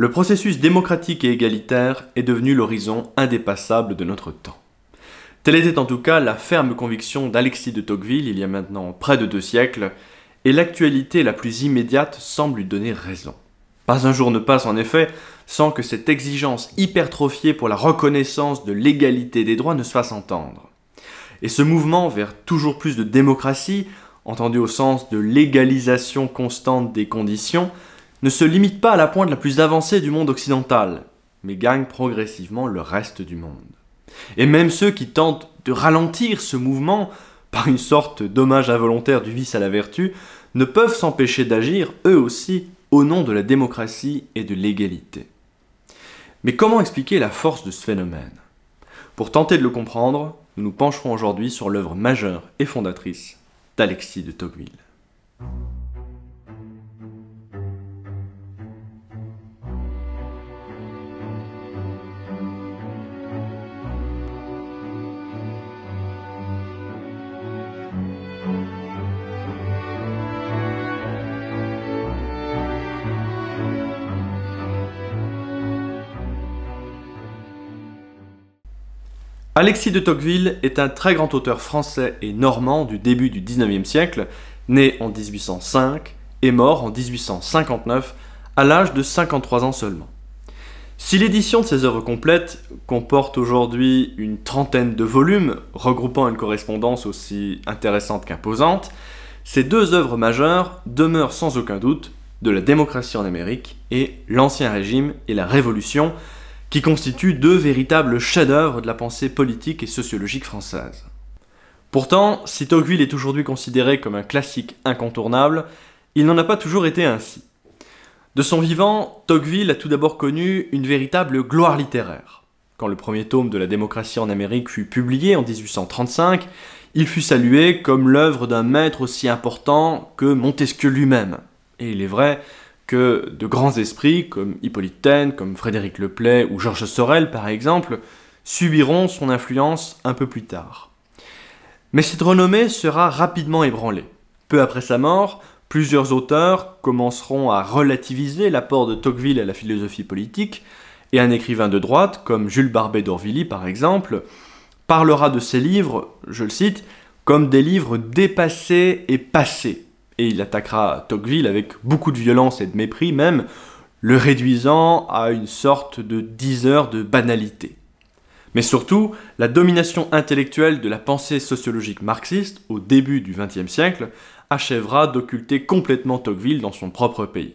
le processus démocratique et égalitaire est devenu l'horizon indépassable de notre temps. Telle était en tout cas la ferme conviction d'Alexis de Tocqueville il y a maintenant près de deux siècles, et l'actualité la plus immédiate semble lui donner raison. Pas un jour ne passe en effet sans que cette exigence hypertrophiée pour la reconnaissance de l'égalité des droits ne se fasse entendre. Et ce mouvement vers toujours plus de démocratie, entendu au sens de l'égalisation constante des conditions, ne se limite pas à la pointe la plus avancée du monde occidental, mais gagne progressivement le reste du monde. Et même ceux qui tentent de ralentir ce mouvement par une sorte d'hommage involontaire du vice à la vertu ne peuvent s'empêcher d'agir, eux aussi, au nom de la démocratie et de l'égalité. Mais comment expliquer la force de ce phénomène Pour tenter de le comprendre, nous nous pencherons aujourd'hui sur l'œuvre majeure et fondatrice d'Alexis de Tocqueville. Alexis de Tocqueville est un très grand auteur français et normand du début du 19e siècle, né en 1805 et mort en 1859 à l'âge de 53 ans seulement. Si l'édition de ses œuvres complètes comporte aujourd'hui une trentaine de volumes, regroupant une correspondance aussi intéressante qu'imposante, ces deux œuvres majeures demeurent sans aucun doute de la démocratie en Amérique et l'Ancien Régime et la Révolution, qui constituent deux véritables chefs-d'œuvre de la pensée politique et sociologique française. Pourtant, si Tocqueville est aujourd'hui considéré comme un classique incontournable, il n'en a pas toujours été ainsi. De son vivant, Tocqueville a tout d'abord connu une véritable gloire littéraire. Quand le premier tome de La démocratie en Amérique fut publié en 1835, il fut salué comme l'œuvre d'un maître aussi important que Montesquieu lui-même. Et il est vrai que de grands esprits comme Hippolyte Taine, comme Frédéric Play ou Georges Sorel par exemple, subiront son influence un peu plus tard. Mais cette renommée sera rapidement ébranlée. Peu après sa mort, plusieurs auteurs commenceront à relativiser l'apport de Tocqueville à la philosophie politique, et un écrivain de droite, comme Jules Barbet d'Orvilly par exemple, parlera de ses livres, je le cite, comme des livres dépassés et passés, et il attaquera Tocqueville avec beaucoup de violence et de mépris même, le réduisant à une sorte de diseur de banalité. Mais surtout, la domination intellectuelle de la pensée sociologique marxiste au début du XXe siècle achèvera d'occulter complètement Tocqueville dans son propre pays.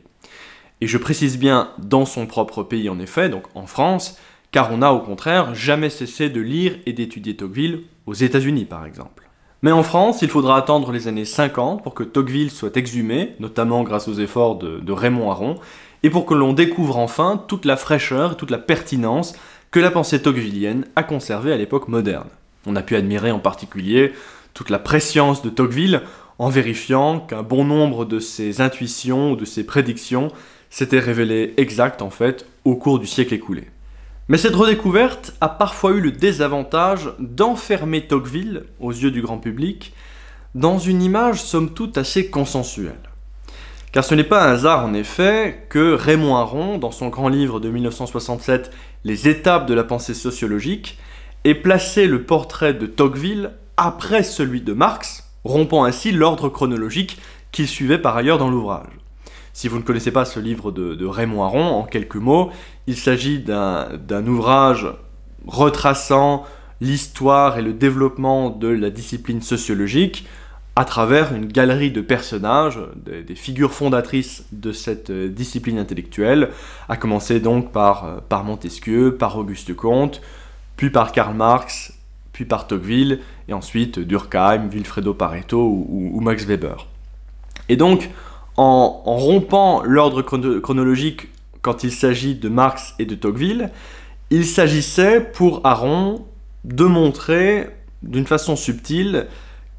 Et je précise bien dans son propre pays en effet, donc en France, car on n'a au contraire jamais cessé de lire et d'étudier Tocqueville aux États-Unis par exemple. Mais en France, il faudra attendre les années 50 pour que Tocqueville soit exhumé, notamment grâce aux efforts de, Raymond Aron, et pour que l'on découvre enfin toute la fraîcheur et toute la pertinence que la pensée tocquevillienne a conservée à l'époque moderne. On a pu admirer en particulier toute la prescience de Tocqueville en vérifiant qu'un bon nombre de ses intuitions ou de ses prédictions s'étaient révélées exactes en fait au cours du siècle écoulé. Mais cette redécouverte a parfois eu le désavantage d'enfermer Tocqueville, aux yeux du grand public, dans une image somme toute assez consensuelle. Car ce n'est pas un hasard en effet que Raymond Aron, dans son grand livre de 1967 Les étapes de la pensée sociologique, ait placé le portrait de Tocqueville après celui de Marx, rompant ainsi l'ordre chronologique qu'il suivait par ailleurs dans l'ouvrage. Si vous ne connaissez pas ce livre de, Raymond Aron, en quelques mots, il s'agit d'un ouvrage retraçant l'histoire et le développement de la discipline sociologique à travers une galerie de personnages, des, figures fondatrices de cette euh, discipline intellectuelle, à commencer donc par, euh, par Montesquieu, par Auguste Comte, puis par Karl Marx, puis par Tocqueville, et ensuite Durkheim, Wilfredo Pareto ou Max Weber. Et donc, en, rompant l'ordre chronologique quand il s'agit de Marx et de Tocqueville, il s'agissait pour Aaron de montrer d'une façon subtile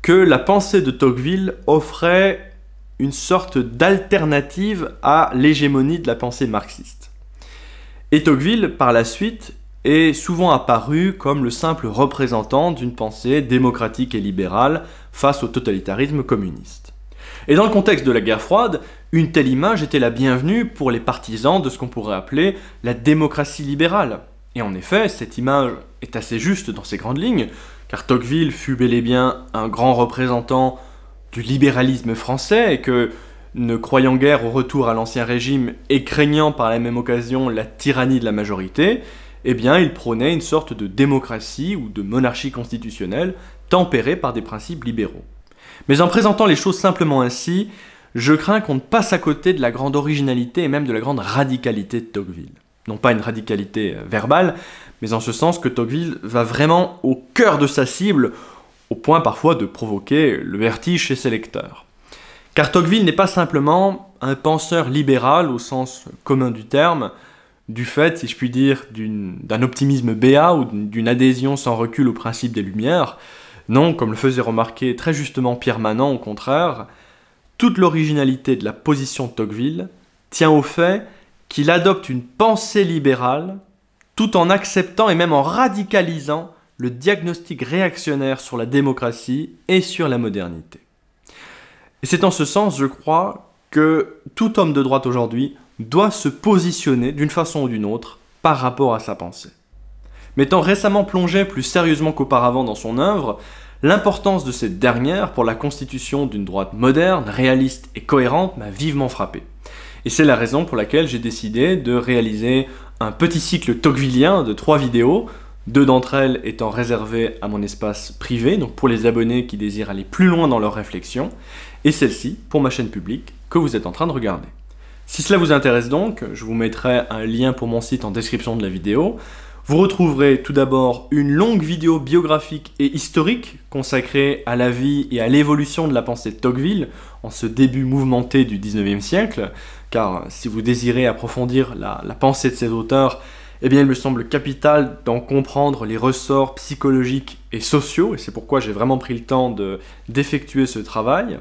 que la pensée de Tocqueville offrait une sorte d'alternative à l'hégémonie de la pensée marxiste. Et Tocqueville, par la suite, est souvent apparu comme le simple représentant d'une pensée démocratique et libérale face au totalitarisme communiste. Et dans le contexte de la guerre froide, une telle image était la bienvenue pour les partisans de ce qu'on pourrait appeler la démocratie libérale. Et en effet, cette image est assez juste dans ses grandes lignes, car Tocqueville fut bel et bien un grand représentant du libéralisme français et que, ne croyant guère au retour à l'ancien régime et craignant par la même occasion la tyrannie de la majorité, eh bien il prônait une sorte de démocratie ou de monarchie constitutionnelle tempérée par des principes libéraux. Mais en présentant les choses simplement ainsi, je crains qu'on ne passe à côté de la grande originalité et même de la grande radicalité de Tocqueville. Non pas une radicalité euh, verbale, mais en ce sens que Tocqueville va vraiment au cœur de sa cible, au point parfois de provoquer le vertige chez ses lecteurs. Car Tocqueville n'est pas simplement un penseur libéral au sens commun du terme, du fait, si je puis dire, d'un optimisme béat ou d'une adhésion sans recul au principe des Lumières, non, comme le faisait remarquer très justement Pierre Manant, au contraire, toute l'originalité de la position de Tocqueville tient au fait qu'il adopte une pensée libérale tout en acceptant et même en radicalisant le diagnostic réactionnaire sur la démocratie et sur la modernité. Et c'est en ce sens, je crois, que tout homme de droite aujourd'hui doit se positionner d'une façon ou d'une autre par rapport à sa pensée. M'étant récemment plongé plus sérieusement qu'auparavant dans son œuvre, l'importance de cette dernière pour la constitution d'une droite moderne, réaliste et cohérente m'a vivement frappé. Et c'est la raison pour laquelle j'ai décidé de réaliser un petit cycle tocquevillien de trois vidéos, deux d'entre elles étant réservées à mon espace privé, donc pour les abonnés qui désirent aller plus loin dans leurs réflexions, et celle-ci pour ma chaîne publique que vous êtes en train de regarder. Si cela vous intéresse donc, je vous mettrai un lien pour mon site en description de la vidéo, vous retrouverez tout d'abord une longue vidéo biographique et historique consacrée à la vie et à l'évolution de la pensée de Tocqueville en ce début mouvementé du 19e siècle, car si vous désirez approfondir la, pensée de ces auteurs, eh bien il me semble capital d'en comprendre les ressorts psychologiques et sociaux, et c'est pourquoi j'ai vraiment pris le temps d'effectuer ce travail.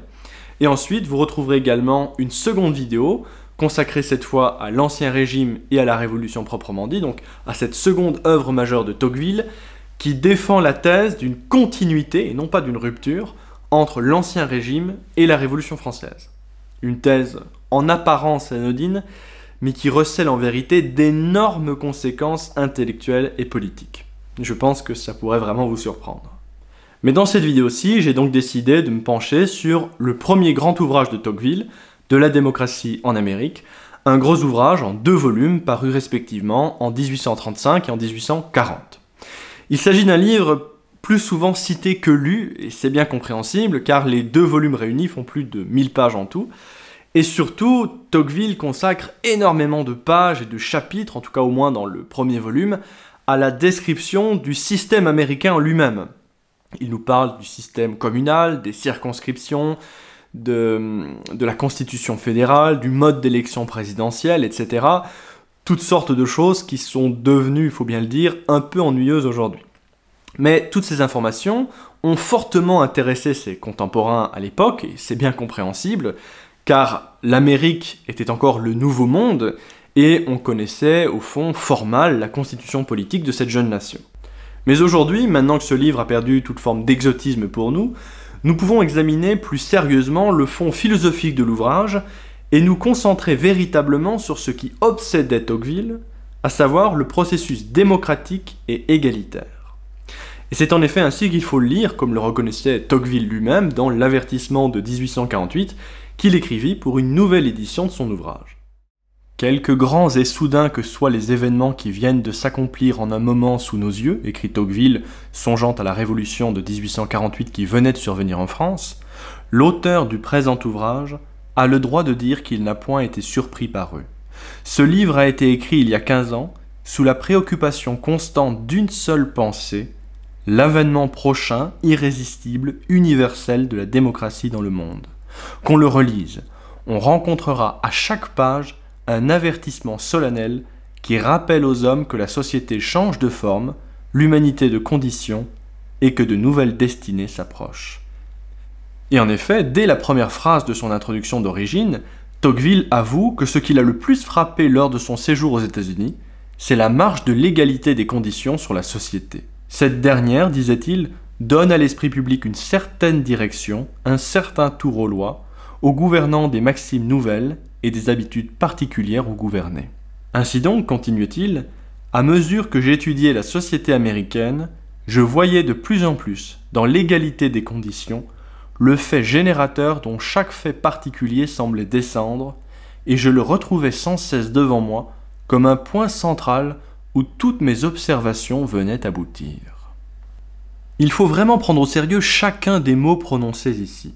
Et ensuite, vous retrouverez également une seconde vidéo consacré cette fois à l'Ancien Régime et à la Révolution proprement dit, donc à cette seconde œuvre majeure de Tocqueville, qui défend la thèse d'une continuité, et non pas d'une rupture, entre l'Ancien Régime et la Révolution française. Une thèse en apparence anodine, mais qui recèle en vérité d'énormes conséquences intellectuelles et politiques. Je pense que ça pourrait vraiment vous surprendre. Mais dans cette vidéo-ci, j'ai donc décidé de me pencher sur le premier grand ouvrage de Tocqueville, de la démocratie en Amérique, un gros ouvrage en deux volumes parus respectivement en 1835 et en 1840. Il s'agit d'un livre plus souvent cité que lu, et c'est bien compréhensible car les deux volumes réunis font plus de 1000 pages en tout, et surtout, Tocqueville consacre énormément de pages et de chapitres, en tout cas au moins dans le premier volume, à la description du système américain lui-même. Il nous parle du système communal, des circonscriptions, de, la constitution fédérale, du mode d'élection présidentielle, etc. Toutes sortes de choses qui sont devenues, il faut bien le dire, un peu ennuyeuses aujourd'hui. Mais toutes ces informations ont fortement intéressé ses contemporains à l'époque, et c'est bien compréhensible, car l'Amérique était encore le nouveau monde, et on connaissait au fond formal la constitution politique de cette jeune nation. Mais aujourd'hui, maintenant que ce livre a perdu toute forme d'exotisme pour nous, nous pouvons examiner plus sérieusement le fond philosophique de l'ouvrage et nous concentrer véritablement sur ce qui obsédait Tocqueville, à savoir le processus démocratique et égalitaire. Et c'est en effet ainsi qu'il faut le lire, comme le reconnaissait Tocqueville lui-même dans l'avertissement de 1848 qu'il écrivit pour une nouvelle édition de son ouvrage. « Quelques grands et soudains que soient les événements qui viennent de s'accomplir en un moment sous nos yeux, écrit Tocqueville, songeant à la révolution de 1848 qui venait de survenir en France, l'auteur du présent ouvrage a le droit de dire qu'il n'a point été surpris par eux. Ce livre a été écrit il y a 15 ans, sous la préoccupation constante d'une seule pensée, l'avènement prochain, irrésistible, universel de la démocratie dans le monde. Qu'on le relise, on rencontrera à chaque page un avertissement solennel qui rappelle aux hommes que la société change de forme, l'humanité de condition, et que de nouvelles destinées s'approchent. Et en effet, dès la première phrase de son introduction d'origine, Tocqueville avoue que ce qui l'a le plus frappé lors de son séjour aux États-Unis, c'est la marche de l'égalité des conditions sur la société. Cette dernière, disait-il, donne à l'esprit public une certaine direction, un certain tour aux lois, aux gouvernants des maximes nouvelles et des habitudes particulières ou gouverner. Ainsi donc, continue t il à mesure que j'étudiais la société américaine, je voyais de plus en plus, dans l'égalité des conditions, le fait générateur dont chaque fait particulier semblait descendre, et je le retrouvais sans cesse devant moi comme un point central où toutes mes observations venaient aboutir. Il faut vraiment prendre au sérieux chacun des mots prononcés ici.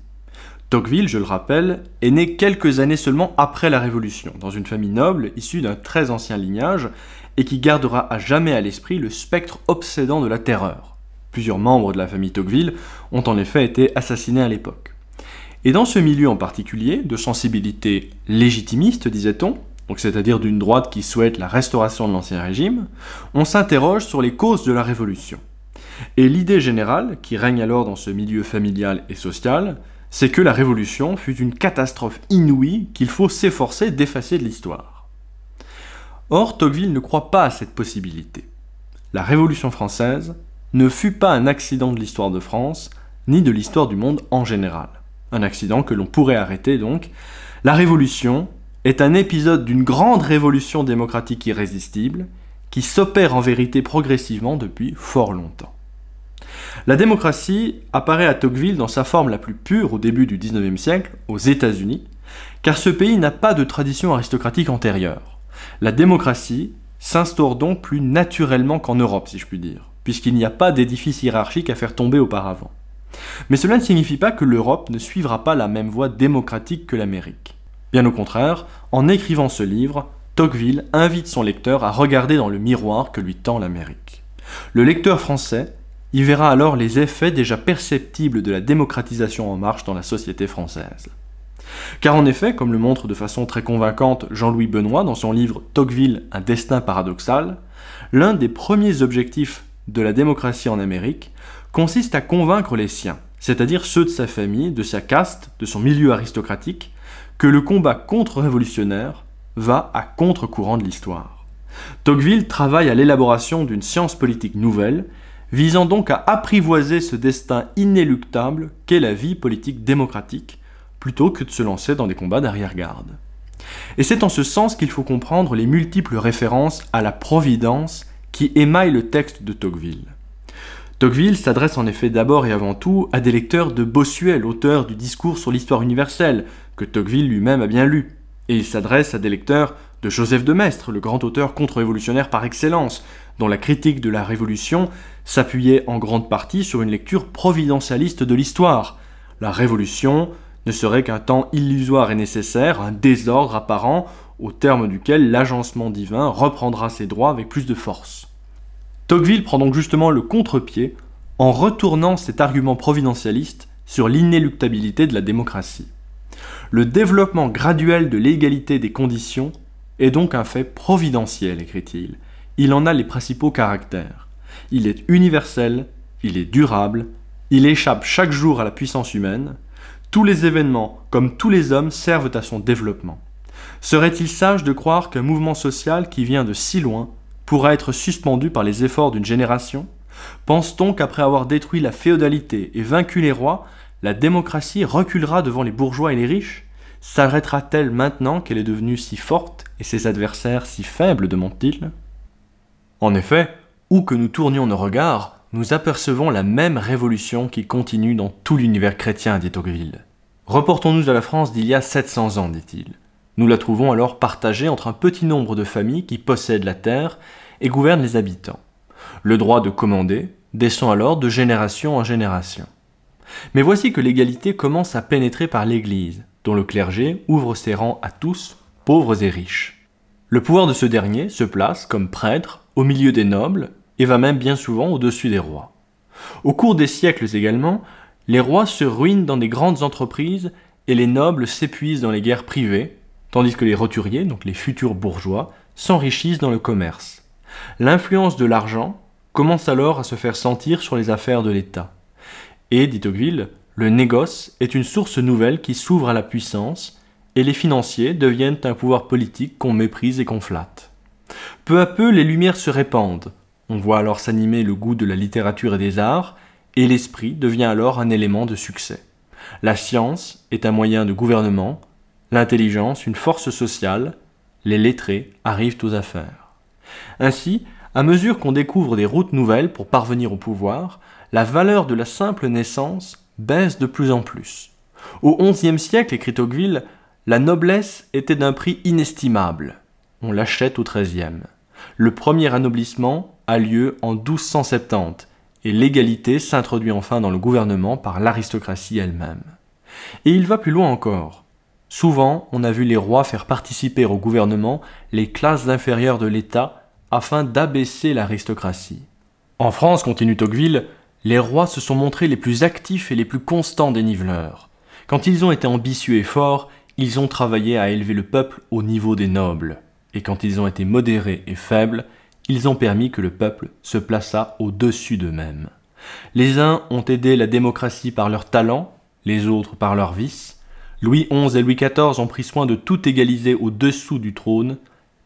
Tocqueville, je le rappelle, est né quelques années seulement après la Révolution, dans une famille noble, issue d'un très ancien lignage, et qui gardera à jamais à l'esprit le spectre obsédant de la terreur. Plusieurs membres de la famille Tocqueville ont en effet été assassinés à l'époque. Et dans ce milieu en particulier, de sensibilité légitimiste, disait-on, donc c'est-à-dire d'une droite qui souhaite la restauration de l'Ancien Régime, on s'interroge sur les causes de la Révolution. Et l'idée générale, qui règne alors dans ce milieu familial et social, c'est que la Révolution fut une catastrophe inouïe qu'il faut s'efforcer d'effacer de l'histoire. Or, Tocqueville ne croit pas à cette possibilité. La Révolution française ne fut pas un accident de l'histoire de France, ni de l'histoire du monde en général. Un accident que l'on pourrait arrêter donc. La Révolution est un épisode d'une grande révolution démocratique irrésistible qui s'opère en vérité progressivement depuis fort longtemps. La démocratie apparaît à Tocqueville dans sa forme la plus pure au début du 19e siècle, aux États-Unis, car ce pays n'a pas de tradition aristocratique antérieure. La démocratie s'instaure donc plus naturellement qu'en Europe, si je puis dire, puisqu'il n'y a pas d'édifice hiérarchique à faire tomber auparavant. Mais cela ne signifie pas que l'Europe ne suivra pas la même voie démocratique que l'Amérique. Bien au contraire, en écrivant ce livre, Tocqueville invite son lecteur à regarder dans le miroir que lui tend l'Amérique. Le lecteur français il verra alors les effets déjà perceptibles de la démocratisation en marche dans la société française. Car en effet, comme le montre de façon très convaincante Jean-Louis Benoît dans son livre Tocqueville, un destin paradoxal, l'un des premiers objectifs de la démocratie en Amérique consiste à convaincre les siens, c'est-à-dire ceux de sa famille, de sa caste, de son milieu aristocratique, que le combat contre-révolutionnaire va à contre-courant de l'histoire. Tocqueville travaille à l'élaboration d'une science politique nouvelle visant donc à apprivoiser ce destin inéluctable qu'est la vie politique démocratique, plutôt que de se lancer dans des combats d'arrière-garde. Et c'est en ce sens qu'il faut comprendre les multiples références à la Providence qui émaillent le texte de Tocqueville. Tocqueville s'adresse en effet d'abord et avant tout à des lecteurs de Bossuet, l'auteur du discours sur l'histoire universelle, que Tocqueville lui-même a bien lu, et il s'adresse à des lecteurs de Joseph de Maistre, le grand auteur contre-révolutionnaire par excellence, dont la critique de la Révolution s'appuyait en grande partie sur une lecture providentialiste de l'histoire. La Révolution ne serait qu'un temps illusoire et nécessaire, un désordre apparent, au terme duquel l'agencement divin reprendra ses droits avec plus de force. Tocqueville prend donc justement le contre-pied en retournant cet argument providentialiste sur l'inéluctabilité de la démocratie. Le développement graduel de l'égalité des conditions est donc un fait providentiel, écrit-il. Il en a les principaux caractères. Il est universel, il est durable, il échappe chaque jour à la puissance humaine. Tous les événements, comme tous les hommes, servent à son développement. Serait-il sage de croire qu'un mouvement social qui vient de si loin pourra être suspendu par les efforts d'une génération Pense-t-on qu'après avoir détruit la féodalité et vaincu les rois, la démocratie reculera devant les bourgeois et les riches s'arrêtera-t-elle maintenant qu'elle est devenue si forte et ses adversaires si faibles demande-t-il En effet, où que nous tournions nos regards, nous apercevons la même révolution qui continue dans tout l'univers chrétien, dit Tocqueville. Reportons-nous à la France d'il y a 700 ans, dit-il. Nous la trouvons alors partagée entre un petit nombre de familles qui possèdent la terre et gouvernent les habitants. Le droit de commander descend alors de génération en génération. Mais voici que l'égalité commence à pénétrer par l'Église dont le clergé ouvre ses rangs à tous, pauvres et riches. Le pouvoir de ce dernier se place, comme prêtre, au milieu des nobles, et va même bien souvent au-dessus des rois. Au cours des siècles également, les rois se ruinent dans des grandes entreprises et les nobles s'épuisent dans les guerres privées, tandis que les roturiers, donc les futurs bourgeois, s'enrichissent dans le commerce. L'influence de l'argent commence alors à se faire sentir sur les affaires de l'État. Et, dit Tocqueville, le négoce est une source nouvelle qui s'ouvre à la puissance, et les financiers deviennent un pouvoir politique qu'on méprise et qu'on flatte. Peu à peu, les lumières se répandent. On voit alors s'animer le goût de la littérature et des arts, et l'esprit devient alors un élément de succès. La science est un moyen de gouvernement, l'intelligence une force sociale, les lettrés arrivent aux affaires. Ainsi, à mesure qu'on découvre des routes nouvelles pour parvenir au pouvoir, la valeur de la simple naissance baisse de plus en plus. Au XIe siècle, écrit Tocqueville, la noblesse était d'un prix inestimable. On l'achète au XIIIe. Le premier anoblissement a lieu en 1270 et l'égalité s'introduit enfin dans le gouvernement par l'aristocratie elle-même. Et il va plus loin encore. Souvent, on a vu les rois faire participer au gouvernement les classes inférieures de l'État afin d'abaisser l'aristocratie. En France, continue Tocqueville, les rois se sont montrés les plus actifs et les plus constants des niveleurs. Quand ils ont été ambitieux et forts, ils ont travaillé à élever le peuple au niveau des nobles. Et quand ils ont été modérés et faibles, ils ont permis que le peuple se plaçât au-dessus d'eux-mêmes. Les uns ont aidé la démocratie par leur talent, les autres par leurs vices. Louis XI et Louis XIV ont pris soin de tout égaliser au-dessous du trône,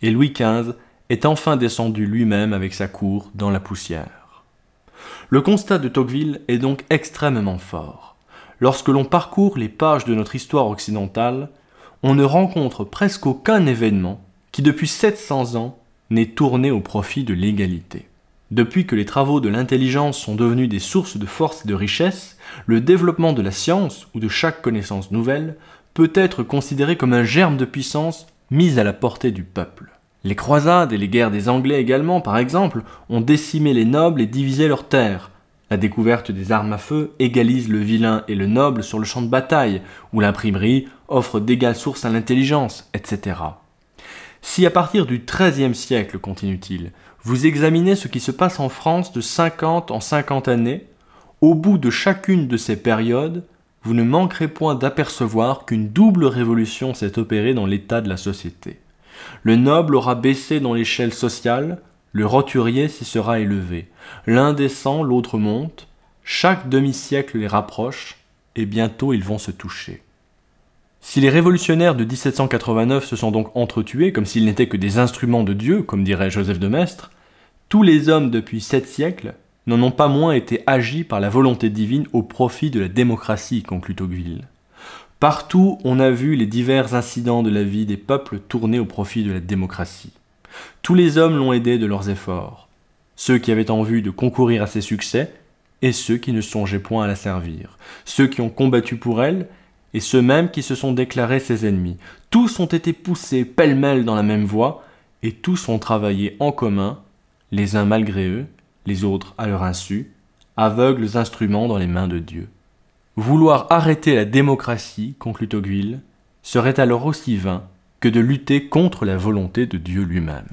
et Louis XV est enfin descendu lui-même avec sa cour dans la poussière. Le constat de Tocqueville est donc extrêmement fort. Lorsque l'on parcourt les pages de notre histoire occidentale, on ne rencontre presque aucun événement qui depuis 700 ans n'est tourné au profit de l'égalité. Depuis que les travaux de l'intelligence sont devenus des sources de force et de richesse, le développement de la science ou de chaque connaissance nouvelle peut être considéré comme un germe de puissance mis à la portée du peuple. Les croisades et les guerres des Anglais également, par exemple, ont décimé les nobles et divisé leurs terres. La découverte des armes à feu égalise le vilain et le noble sur le champ de bataille, ou l'imprimerie offre d'égales sources à l'intelligence, etc. Si à partir du XIIIe siècle, continue-t-il, vous examinez ce qui se passe en France de 50 en 50 années, au bout de chacune de ces périodes, vous ne manquerez point d'apercevoir qu'une double révolution s'est opérée dans l'état de la société. Le noble aura baissé dans l'échelle sociale, le roturier s'y sera élevé. L'un descend, l'autre monte, chaque demi-siècle les rapproche, et bientôt ils vont se toucher. Si les révolutionnaires de 1789 se sont donc entretués comme s'ils n'étaient que des instruments de Dieu, comme dirait Joseph de Maistre, tous les hommes depuis sept siècles n'en ont pas moins été agis par la volonté divine au profit de la démocratie, conclut Tocqueville. Partout, on a vu les divers incidents de la vie des peuples tourner au profit de la démocratie. Tous les hommes l'ont aidé de leurs efforts, ceux qui avaient en vue de concourir à ses succès et ceux qui ne songeaient point à la servir, ceux qui ont combattu pour elle et ceux mêmes qui se sont déclarés ses ennemis. Tous ont été poussés pêle-mêle dans la même voie et tous ont travaillé en commun, les uns malgré eux, les autres à leur insu, aveugles instruments dans les mains de Dieu. Vouloir arrêter la démocratie, conclut Tocqueville, serait alors aussi vain que de lutter contre la volonté de Dieu lui-même.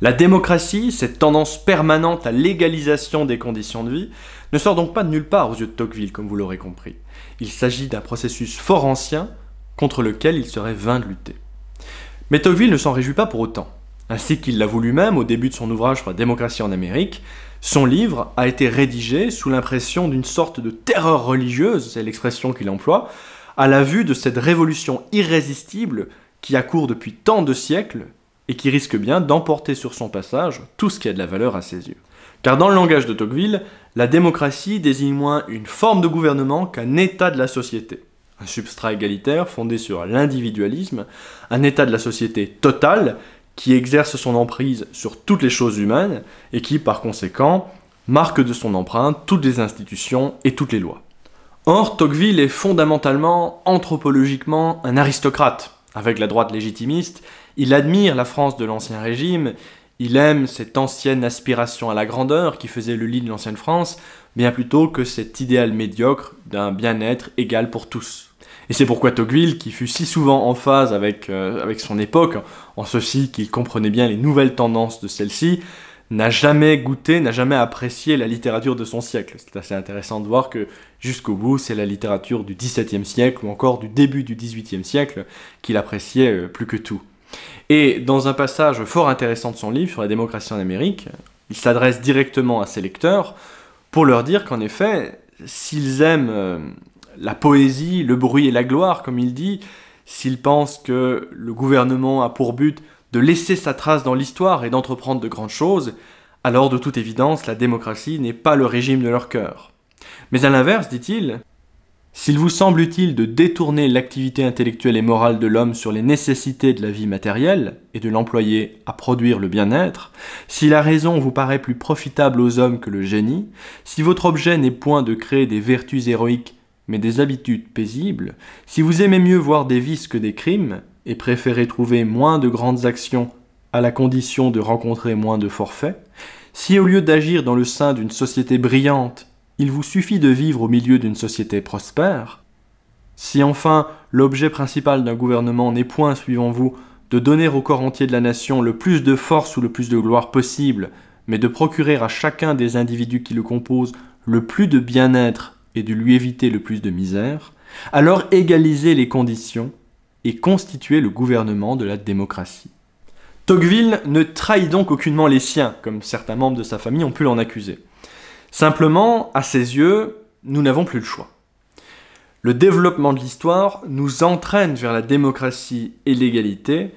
La démocratie, cette tendance permanente à l'égalisation des conditions de vie, ne sort donc pas de nulle part aux yeux de Tocqueville, comme vous l'aurez compris. Il s'agit d'un processus fort ancien contre lequel il serait vain de lutter. Mais Tocqueville ne s'en réjouit pas pour autant. Ainsi qu'il l'avoue lui-même au début de son ouvrage sur la démocratie en Amérique, son livre a été rédigé sous l'impression d'une sorte de terreur religieuse, c'est l'expression qu'il emploie, à la vue de cette révolution irrésistible qui a cours depuis tant de siècles et qui risque bien d'emporter sur son passage tout ce qui a de la valeur à ses yeux. Car dans le langage de Tocqueville, la démocratie désigne moins une forme de gouvernement qu'un état de la société. Un substrat égalitaire fondé sur l'individualisme, un état de la société total qui exerce son emprise sur toutes les choses humaines et qui, par conséquent, marque de son empreinte toutes les institutions et toutes les lois. Or, Tocqueville est fondamentalement, anthropologiquement, un aristocrate. Avec la droite légitimiste, il admire la France de l'Ancien Régime, il aime cette ancienne aspiration à la grandeur qui faisait le lit de l'ancienne France, bien plutôt que cet idéal médiocre d'un bien-être égal pour tous. Et c'est pourquoi Tocqueville, qui fut si souvent en phase avec, euh, avec son époque, en ceci qu'il comprenait bien les nouvelles tendances de celle-ci, n'a jamais goûté, n'a jamais apprécié la littérature de son siècle. C'est assez intéressant de voir que jusqu'au bout, c'est la littérature du XVIIe siècle ou encore du début du XVIIIe siècle qu'il appréciait euh, plus que tout. Et dans un passage fort intéressant de son livre sur la démocratie en Amérique, il s'adresse directement à ses lecteurs pour leur dire qu'en effet, s'ils aiment euh, la poésie, le bruit et la gloire, comme il dit, s'il pense que le gouvernement a pour but de laisser sa trace dans l'histoire et d'entreprendre de grandes choses, alors de toute évidence la démocratie n'est pas le régime de leur cœur. Mais à l'inverse, dit-il, s'il vous semble utile de détourner l'activité intellectuelle et morale de l'homme sur les nécessités de la vie matérielle et de l'employer à produire le bien-être, si la raison vous paraît plus profitable aux hommes que le génie, si votre objet n'est point de créer des vertus héroïques mais des habitudes paisibles, si vous aimez mieux voir des vices que des crimes, et préférez trouver moins de grandes actions à la condition de rencontrer moins de forfaits, si au lieu d'agir dans le sein d'une société brillante, il vous suffit de vivre au milieu d'une société prospère, si enfin l'objet principal d'un gouvernement n'est point, suivant vous, de donner au corps entier de la nation le plus de force ou le plus de gloire possible, mais de procurer à chacun des individus qui le composent le plus de bien-être et de lui éviter le plus de misère, alors égaliser les conditions et constituer le gouvernement de la démocratie. Tocqueville ne trahit donc aucunement les siens, comme certains membres de sa famille ont pu l'en accuser. Simplement, à ses yeux, nous n'avons plus le choix. Le développement de l'histoire nous entraîne vers la démocratie et l'égalité,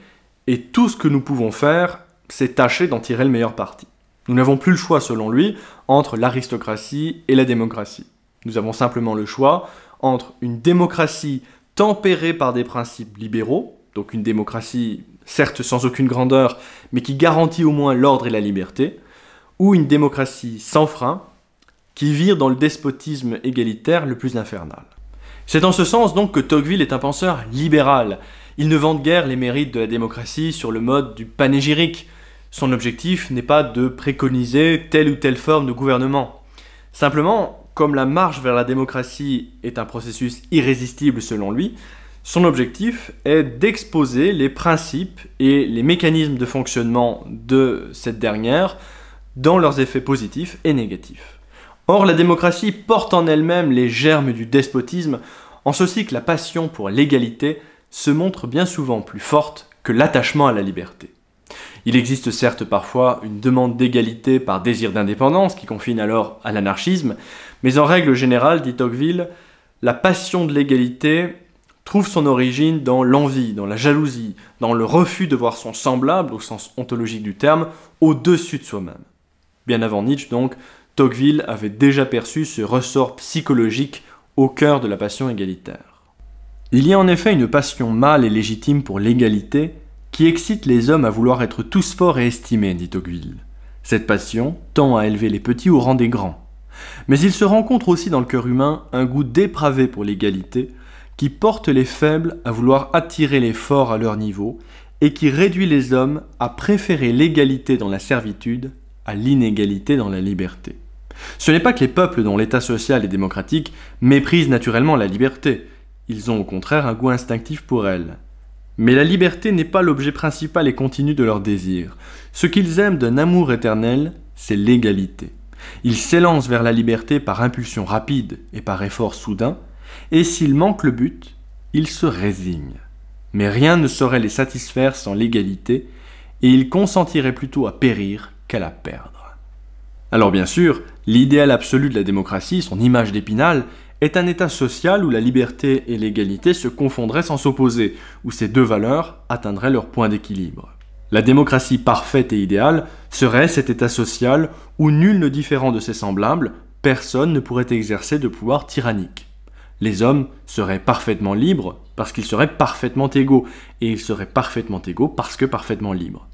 et tout ce que nous pouvons faire, c'est tâcher d'en tirer le meilleur parti. Nous n'avons plus le choix, selon lui, entre l'aristocratie et la démocratie. Nous avons simplement le choix entre une démocratie tempérée par des principes libéraux, donc une démocratie certes sans aucune grandeur, mais qui garantit au moins l'ordre et la liberté, ou une démocratie sans frein, qui vire dans le despotisme égalitaire le plus infernal. C'est en ce sens donc que Tocqueville est un penseur libéral. Il ne vante guère les mérites de la démocratie sur le mode du panégyrique. Son objectif n'est pas de préconiser telle ou telle forme de gouvernement. Simplement, comme la marche vers la démocratie est un processus irrésistible selon lui, son objectif est d'exposer les principes et les mécanismes de fonctionnement de cette dernière dans leurs effets positifs et négatifs. Or, la démocratie porte en elle-même les germes du despotisme, en ceci que la passion pour l'égalité se montre bien souvent plus forte que l'attachement à la liberté. Il existe certes parfois une demande d'égalité par désir d'indépendance qui confine alors à l'anarchisme, mais en règle générale, dit Tocqueville, la passion de l'égalité trouve son origine dans l'envie, dans la jalousie, dans le refus de voir son semblable, au sens ontologique du terme, au-dessus de soi-même. Bien avant Nietzsche, donc, Tocqueville avait déjà perçu ce ressort psychologique au cœur de la passion égalitaire. Il y a en effet une passion mâle et légitime pour l'égalité qui excite les hommes à vouloir être tous forts et estimés, dit Tocqueville. Cette passion tend à élever les petits au rang des grands. Mais il se rencontre aussi dans le cœur humain un goût dépravé pour l'égalité, qui porte les faibles à vouloir attirer les forts à leur niveau, et qui réduit les hommes à préférer l'égalité dans la servitude à l'inégalité dans la liberté. Ce n'est pas que les peuples dont l'état social est démocratique méprisent naturellement la liberté, ils ont au contraire un goût instinctif pour elle. Mais la liberté n'est pas l'objet principal et continu de leur désir. Ce qu'ils aiment d'un amour éternel, c'est l'égalité. Il s'élance vers la liberté par impulsion rapide et par effort soudain, et s'il manque le but, il se résigne. Mais rien ne saurait les satisfaire sans l'égalité, et ils consentiraient plutôt à périr qu'à la perdre. Alors bien sûr, l'idéal absolu de la démocratie, son image d'épinal, est un état social où la liberté et l'égalité se confondraient sans s'opposer, où ces deux valeurs atteindraient leur point d'équilibre. La démocratie parfaite et idéale serait cet état social où nul ne différent de ses semblables, personne ne pourrait exercer de pouvoir tyrannique. Les hommes seraient parfaitement libres parce qu'ils seraient parfaitement égaux, et ils seraient parfaitement égaux parce que parfaitement libres.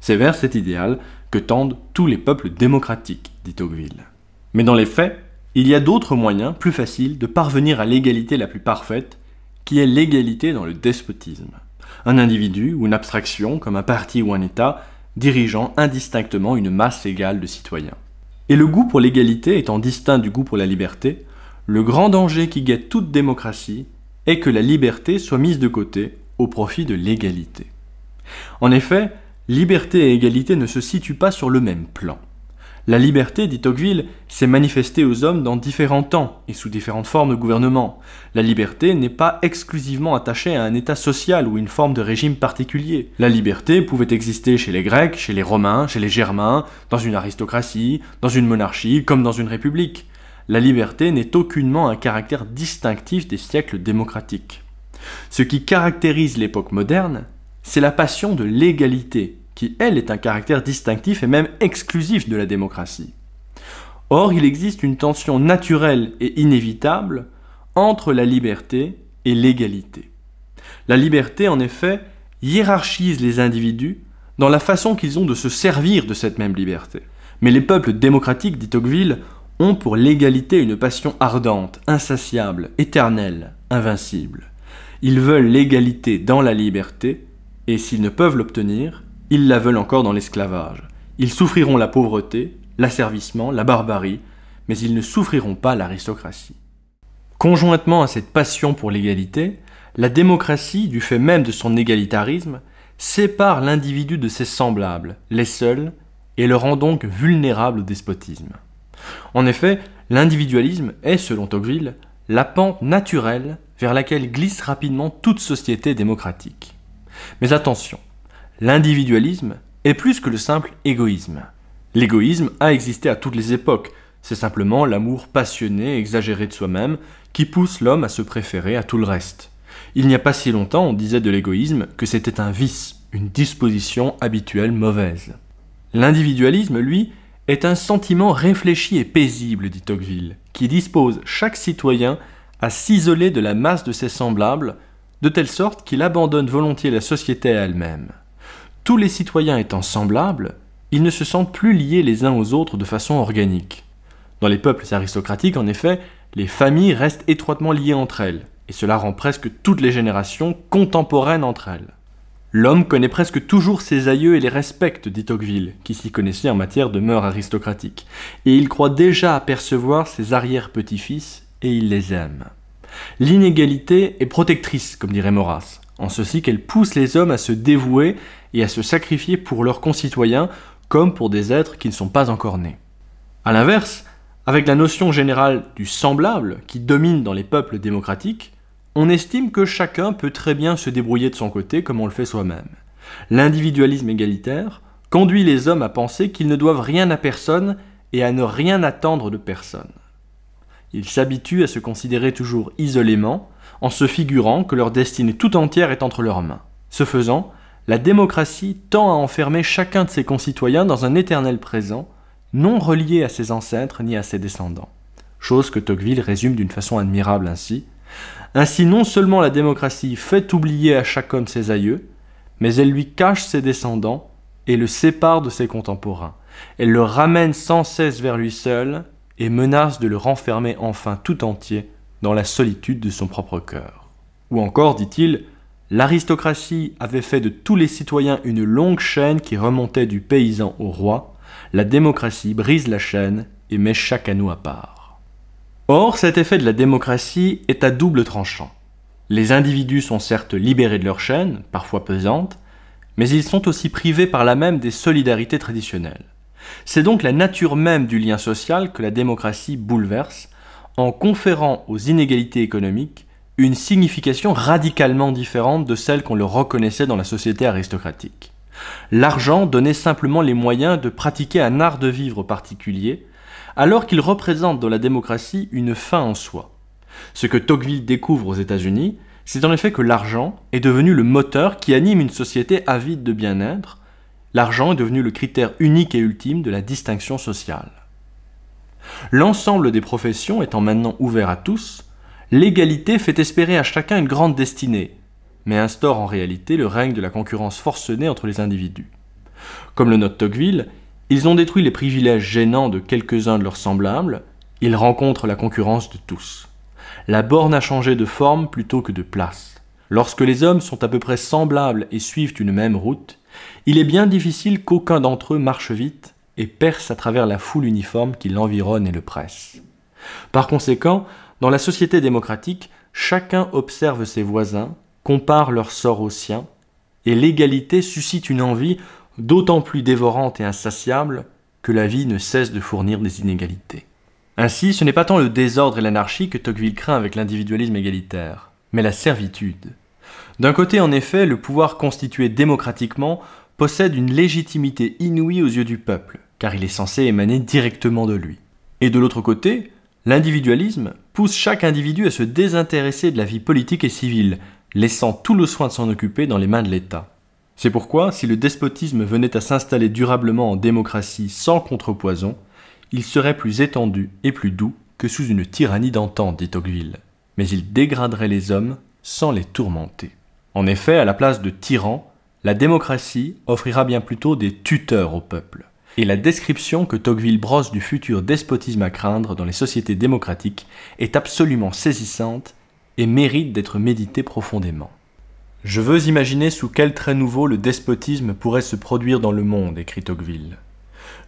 C'est vers cet idéal que tendent tous les peuples démocratiques, dit Tocqueville. Mais dans les faits, il y a d'autres moyens plus faciles de parvenir à l'égalité la plus parfaite, qui est l'égalité dans le despotisme un individu ou une abstraction, comme un parti ou un État, dirigeant indistinctement une masse égale de citoyens. Et le goût pour l'égalité étant distinct du goût pour la liberté, le grand danger qui guette toute démocratie est que la liberté soit mise de côté au profit de l'égalité. En effet, liberté et égalité ne se situent pas sur le même plan. La liberté, dit Tocqueville, s'est manifestée aux hommes dans différents temps et sous différentes formes de gouvernement. La liberté n'est pas exclusivement attachée à un état social ou une forme de régime particulier. La liberté pouvait exister chez les Grecs, chez les Romains, chez les Germains, dans une aristocratie, dans une monarchie, comme dans une république. La liberté n'est aucunement un caractère distinctif des siècles démocratiques. Ce qui caractérise l'époque moderne, c'est la passion de l'égalité qui, elle, est un caractère distinctif et même exclusif de la démocratie. Or, il existe une tension naturelle et inévitable entre la liberté et l'égalité. La liberté, en effet, hiérarchise les individus dans la façon qu'ils ont de se servir de cette même liberté. Mais les peuples démocratiques, dit Tocqueville, ont pour l'égalité une passion ardente, insatiable, éternelle, invincible. Ils veulent l'égalité dans la liberté, et s'ils ne peuvent l'obtenir, ils la veulent encore dans l'esclavage. Ils souffriront la pauvreté, l'asservissement, la barbarie, mais ils ne souffriront pas l'aristocratie. Conjointement à cette passion pour l'égalité, la démocratie, du fait même de son égalitarisme, sépare l'individu de ses semblables, les seuls, et le rend donc vulnérable au despotisme. En effet, l'individualisme est, selon Tocqueville, la pente naturelle vers laquelle glisse rapidement toute société démocratique. Mais attention, l'individualisme est plus que le simple égoïsme. L'égoïsme a existé à toutes les époques, c'est simplement l'amour passionné, exagéré de soi-même, qui pousse l'homme à se préférer à tout le reste. Il n'y a pas si longtemps, on disait de l'égoïsme que c'était un vice, une disposition habituelle mauvaise. L'individualisme, lui, est un sentiment réfléchi et paisible, dit Tocqueville, qui dispose chaque citoyen à s'isoler de la masse de ses semblables, de telle sorte qu'il abandonne volontiers la société à elle-même tous les citoyens étant semblables, ils ne se sentent plus liés les uns aux autres de façon organique. Dans les peuples aristocratiques, en effet, les familles restent étroitement liées entre elles, et cela rend presque toutes les générations contemporaines entre elles. L'homme connaît presque toujours ses aïeux et les respecte, dit Tocqueville, qui s'y connaissait en matière de mœurs aristocratiques, et il croit déjà apercevoir ses arrière-petits-fils, et il les aime. L'inégalité est protectrice, comme dirait Maurras, en ceci qu'elle pousse les hommes à se dévouer et à se sacrifier pour leurs concitoyens comme pour des êtres qui ne sont pas encore nés. A l'inverse, avec la notion générale du semblable qui domine dans les peuples démocratiques, on estime que chacun peut très bien se débrouiller de son côté comme on le fait soi-même. L'individualisme égalitaire conduit les hommes à penser qu'ils ne doivent rien à personne et à ne rien attendre de personne. Ils s'habituent à se considérer toujours isolément, en se figurant que leur destinée tout entière est entre leurs mains. Ce faisant, la démocratie tend à enfermer chacun de ses concitoyens dans un éternel présent, non relié à ses ancêtres ni à ses descendants. Chose que Tocqueville résume d'une façon admirable ainsi. Ainsi non seulement la démocratie fait oublier à chaque homme ses aïeux, mais elle lui cache ses descendants et le sépare de ses contemporains. Elle le ramène sans cesse vers lui seul et menace de le renfermer enfin tout entier dans la solitude de son propre cœur. Ou encore, dit-il, L'aristocratie avait fait de tous les citoyens une longue chaîne qui remontait du paysan au roi. La démocratie brise la chaîne et met chaque anneau à part. Or, cet effet de la démocratie est à double tranchant. Les individus sont certes libérés de leur chaîne, parfois pesante, mais ils sont aussi privés par la même des solidarités traditionnelles. C'est donc la nature même du lien social que la démocratie bouleverse en conférant aux inégalités économiques une signification radicalement différente de celle qu'on le reconnaissait dans la société aristocratique. L'argent donnait simplement les moyens de pratiquer un art de vivre particulier, alors qu'il représente dans la démocratie une fin en soi. Ce que Tocqueville découvre aux États-Unis, c'est en effet que l'argent est devenu le moteur qui anime une société avide de bien-être. L'argent est devenu le critère unique et ultime de la distinction sociale. L'ensemble des professions étant maintenant ouvert à tous, l'égalité fait espérer à chacun une grande destinée, mais instaure en réalité le règne de la concurrence forcenée entre les individus. Comme le note Tocqueville, ils ont détruit les privilèges gênants de quelques-uns de leurs semblables, ils rencontrent la concurrence de tous. La borne a changé de forme plutôt que de place. Lorsque les hommes sont à peu près semblables et suivent une même route, il est bien difficile qu'aucun d'entre eux marche vite et perce à travers la foule uniforme qui l'environne et le presse. Par conséquent, dans la société démocratique, chacun observe ses voisins, compare leur sort au sien, et l'égalité suscite une envie d'autant plus dévorante et insatiable que la vie ne cesse de fournir des inégalités. Ainsi, ce n'est pas tant le désordre et l'anarchie que Tocqueville craint avec l'individualisme égalitaire, mais la servitude. D'un côté, en effet, le pouvoir constitué démocratiquement possède une légitimité inouïe aux yeux du peuple, car il est censé émaner directement de lui. Et de l'autre côté, l'individualisme pousse chaque individu à se désintéresser de la vie politique et civile, laissant tout le soin de s'en occuper dans les mains de l'État. C'est pourquoi, si le despotisme venait à s'installer durablement en démocratie sans contrepoison, il serait plus étendu et plus doux que sous une tyrannie d'antan, dit Tocqueville. Mais il dégraderait les hommes sans les tourmenter. En effet, à la place de tyrans, la démocratie offrira bien plutôt des tuteurs au peuple et la description que Tocqueville brosse du futur despotisme à craindre dans les sociétés démocratiques est absolument saisissante et mérite d'être méditée profondément. Je veux imaginer sous quel trait nouveau le despotisme pourrait se produire dans le monde, écrit Tocqueville.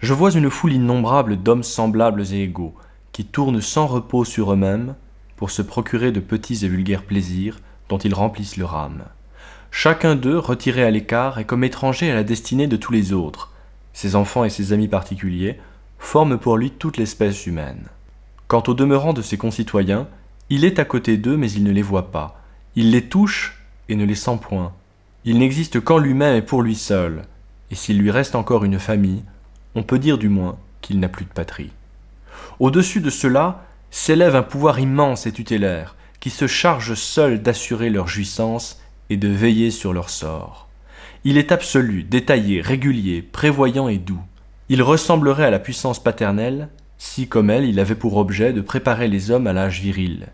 Je vois une foule innombrable d'hommes semblables et égaux, qui tournent sans repos sur eux-mêmes pour se procurer de petits et vulgaires plaisirs dont ils remplissent leur âme. Chacun d'eux, retiré à l'écart, est comme étranger à la destinée de tous les autres, ses enfants et ses amis particuliers, forment pour lui toute l'espèce humaine. Quant au demeurant de ses concitoyens, il est à côté d'eux mais il ne les voit pas, il les touche et ne les sent point. Il n'existe qu'en lui-même et pour lui seul, et s'il lui reste encore une famille, on peut dire du moins qu'il n'a plus de patrie. Au-dessus de cela s'élève un pouvoir immense et tutélaire, qui se charge seul d'assurer leur jouissance et de veiller sur leur sort. Il est absolu, détaillé, régulier, prévoyant et doux. Il ressemblerait à la puissance paternelle, si comme elle il avait pour objet de préparer les hommes à l'âge viril.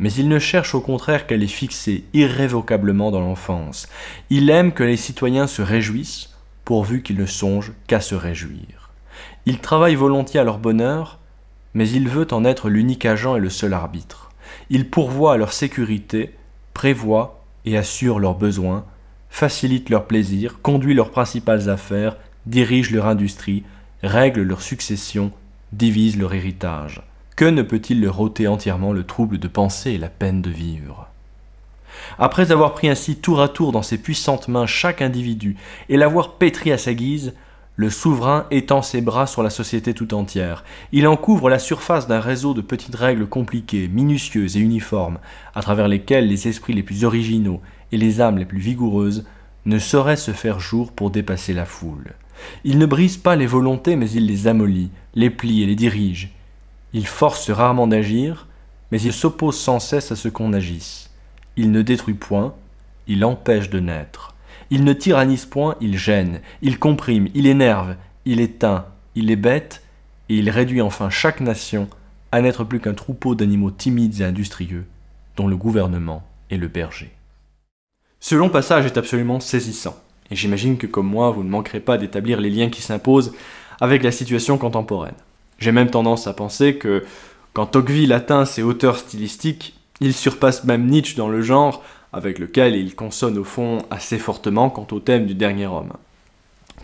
Mais il ne cherche au contraire qu'à les fixer irrévocablement dans l'enfance. Il aime que les citoyens se réjouissent, pourvu qu'ils ne songent qu'à se réjouir. Il travaille volontiers à leur bonheur, mais il veut en être l'unique agent et le seul arbitre. Il pourvoit à leur sécurité, prévoit et assure leurs besoins, facilite leurs plaisirs, conduit leurs principales affaires, dirige leur industrie, règle leur succession, divise leur héritage. Que ne peut-il leur ôter entièrement le trouble de penser et la peine de vivre Après avoir pris ainsi tour à tour dans ses puissantes mains chaque individu et l'avoir pétri à sa guise, le souverain étend ses bras sur la société tout entière. Il en couvre la surface d'un réseau de petites règles compliquées, minutieuses et uniformes, à travers lesquelles les esprits les plus originaux et les âmes les plus vigoureuses ne sauraient se faire jour pour dépasser la foule. Il ne brise pas les volontés, mais il les amollit, les plie et les dirige. Il force rarement d'agir, mais il s'oppose sans cesse à ce qu'on agisse. Il ne détruit point, il empêche de naître. Il ne tyrannise point, il gêne, il comprime, il énerve, il éteint, il bête, et il réduit enfin chaque nation à n'être plus qu'un troupeau d'animaux timides et industrieux, dont le gouvernement est le berger. Ce long passage est absolument saisissant, et j'imagine que comme moi, vous ne manquerez pas d'établir les liens qui s'imposent avec la situation contemporaine. J'ai même tendance à penser que quand Tocqueville atteint ses hauteurs stylistiques, il surpasse même Nietzsche dans le genre, avec lequel il consonne au fond assez fortement quant au thème du dernier homme.